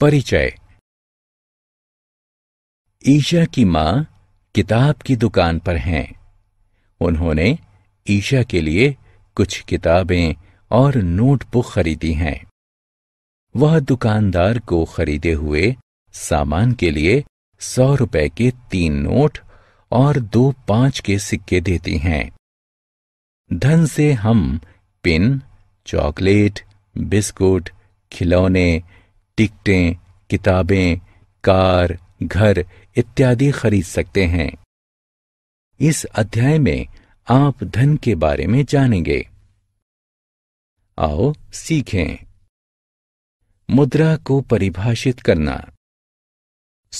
परिचय ईशा की मां किताब की दुकान पर हैं उन्होंने ईशा के लिए कुछ किताबें और नोटबुक खरीदी हैं वह दुकानदार को खरीदे हुए सामान के लिए सौ रुपए के तीन नोट और दो पांच के सिक्के देती हैं धन से हम पिन चॉकलेट बिस्कुट खिलौने टिकटें किताबें कार घर इत्यादि खरीद सकते हैं इस अध्याय में आप धन के बारे में जानेंगे आओ सीखें मुद्रा को परिभाषित करना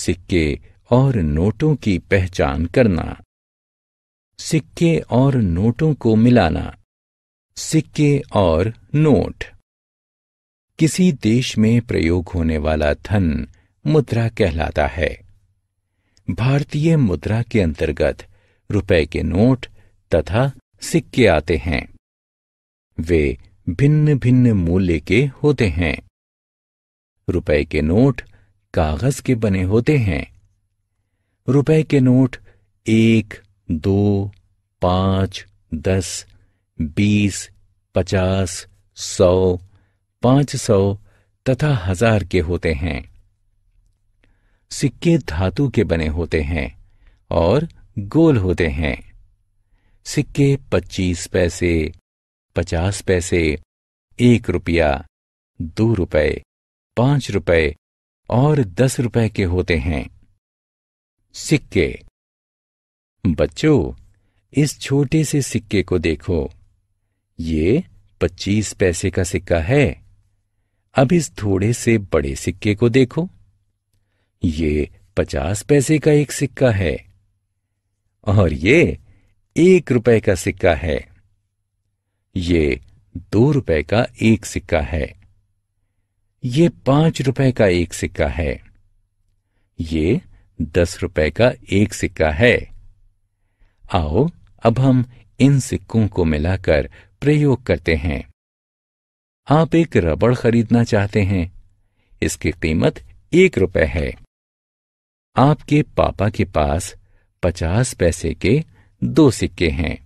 सिक्के और नोटों की पहचान करना सिक्के और नोटों को मिलाना सिक्के और नोट किसी देश में प्रयोग होने वाला धन मुद्रा कहलाता है भारतीय मुद्रा के अंतर्गत रुपए के नोट तथा सिक्के आते हैं वे भिन्न भिन्न मूल्य के होते हैं रुपए के नोट कागज के बने होते हैं रुपए के नोट एक दो पांच दस बीस पचास सौ पांच सौ तथा हजार के होते हैं सिक्के धातु के बने होते हैं और गोल होते हैं सिक्के पच्चीस पैसे पचास पैसे एक रुपया दो रुपए पांच रुपए और दस रुपए के होते हैं सिक्के बच्चों इस छोटे से सिक्के को देखो ये पच्चीस पैसे का सिक्का है अब इस थोड़े से बड़े सिक्के को देखो ये पचास पैसे का एक सिक्का है और ये एक रुपए का सिक्का है ये दो रुपए का एक सिक्का है ये पांच रुपए का एक सिक्का है ये दस रुपए का एक सिक्का है आओ अब हम इन सिक्कों को मिलाकर प्रयोग करते हैं आप एक रबड़ खरीदना चाहते हैं इसकी कीमत एक रुपए है आपके पापा के पास पचास पैसे के दो सिक्के हैं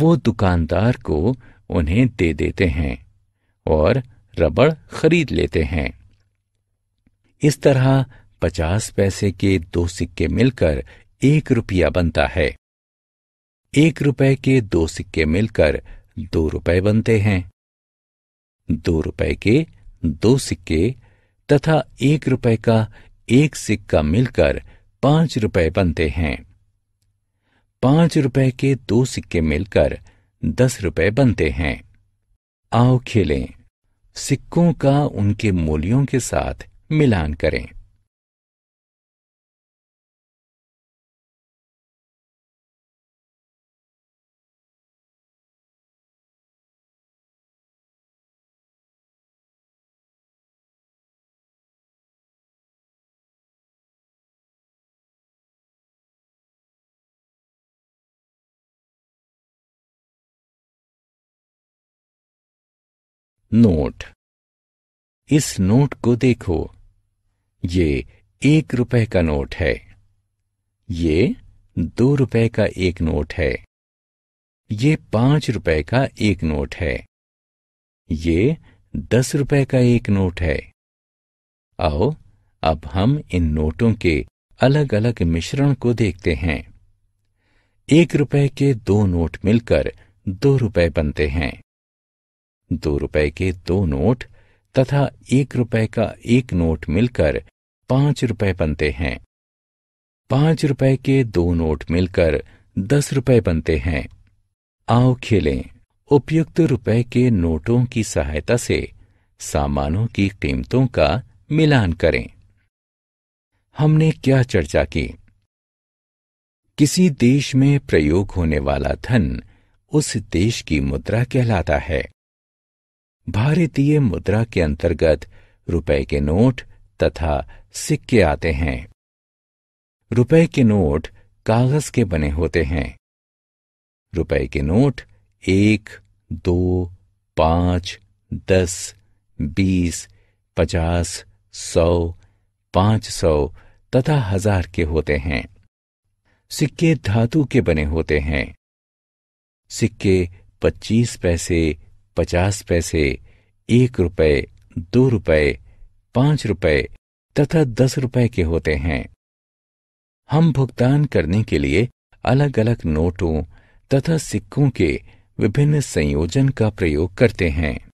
वो दुकानदार को उन्हें दे देते हैं और रबड़ खरीद लेते हैं इस तरह पचास पैसे के दो सिक्के मिलकर एक रुपया बनता है एक रुपए के दो सिक्के मिलकर दो रुपए बनते हैं दो रुपए के दो सिक्के तथा एक रुपए का एक सिक्का मिलकर पांच रुपए बनते हैं पांच रुपए के दो सिक्के मिलकर दस रुपए बनते हैं आओ खेलें सिक्कों का उनके मूल्यों के साथ मिलान करें नोट इस नोट को देखो ये एक रुपए का नोट है ये दो रुपए का एक नोट है ये पांच रुपए का एक नोट है ये दस रुपए का एक नोट है आओ अब हम इन नोटों के अलग अलग मिश्रण को देखते हैं एक रुपए के दो नोट मिलकर दो रुपए बनते हैं दो रुपए के दो नोट तथा एक रुपए का एक नोट मिलकर पांच रुपए बनते हैं पांच रुपए के दो नोट मिलकर दस रुपए बनते हैं आओ खेलें उपयुक्त रुपए के नोटों की सहायता से सामानों की कीमतों का मिलान करें हमने क्या चर्चा की किसी देश में प्रयोग होने वाला धन उस देश की मुद्रा कहलाता है भारतीय मुद्रा के अंतर्गत रुपए के नोट तथा सिक्के आते हैं रुपए के नोट कागज के बने होते हैं रुपए के नोट एक दो पांच दस बीस पचास सौ पांच सौ तथा हजार के होते हैं सिक्के धातु के बने होते हैं सिक्के पच्चीस पैसे पचास पैसे एक रुपये दो रुपये पांच रुपये तथा दस रुपये के होते हैं हम भुगतान करने के लिए अलग अलग नोटों तथा सिक्कों के विभिन्न संयोजन का प्रयोग करते हैं